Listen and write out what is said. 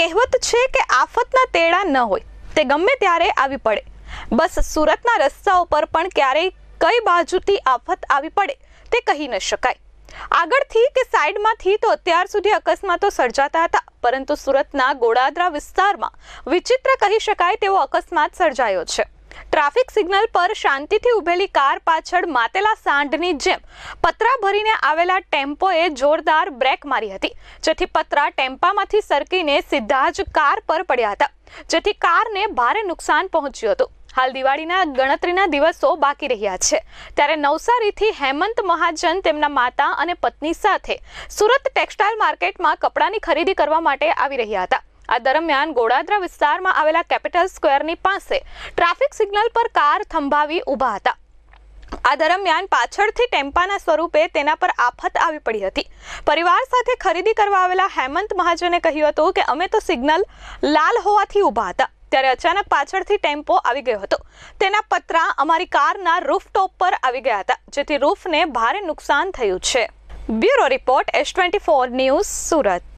કહેવત છે કે આફતના તેડા ન હોય તે ગમે ત્યારે આવી પડે બસ સુરતના રસ્તા ઉપર પણ ક્યારેય કઈ બાજુથી આફત આવી પડે તે કહી ન શકાય આગળથી કે સાઈડમાંથી તો અત્યાર સુધી અકસ્માતો સર્જાતા હતા પરંતુ સુરતના ગોળાદરા વિસ્તારમાં વિચિત્ર કહી શકાય તેવો અકસ્માત સર્જાયો છે ટ્રાફિક સિગ્નલ પર શાંતિથી ઉભેલી કાર પાછળ માતેલા સાંઢની જેમ પતરા ભરીને આવેલા ટેમ્પોએ જોરદાર બ્રેક મારી હતી જેથી પતરા ટેમ્પામાંથી સરકીને સીધા જ કાર પર પડ્યા હતા જેથી કારને ભારે નુકસાન પહોંચ્યું હતું હાલ દિવાળીના ગણતરીના દિવસો બાકી રહ્યા છે ત્યારે નવસારીથી હેમંત મહાજન તેમના માતા અને પત્ની સાથે સુરત ટેક્સટાઇલ માર્કેટમાં કપડાની ખરીદી કરવા માટે આવી રહ્યા હતા આ દરમિયાન ગોડાદરા વિસ્તારમાં આવેલા કેપિટલ સ્ક્વેરની પાસે ટ્રાફિક સિગ્નલ પર કાર થંભાવી ઊભા હતા આ દરમિયાન પાછળથી ટેમ્પાના સ્વરૂપે તેના પર આફત આવી પડી હતી પરિવાર સાથે ખરીદી કરવા આવેલા હેમંત મહાજને કહ્યું હતું કે અમે તો સિગ્નલ લાલ હોવાથી ઊભા હતા ત્યારે અચાનક પાછળથી ટેમ્પો આવી ગયો હતો તેના પતરા અમારી કારના રૂફટોપ પર આવી ગયા હતા જેથી રૂફને ભારે નુકસાન થયું છે bureau report S twenty four news Surat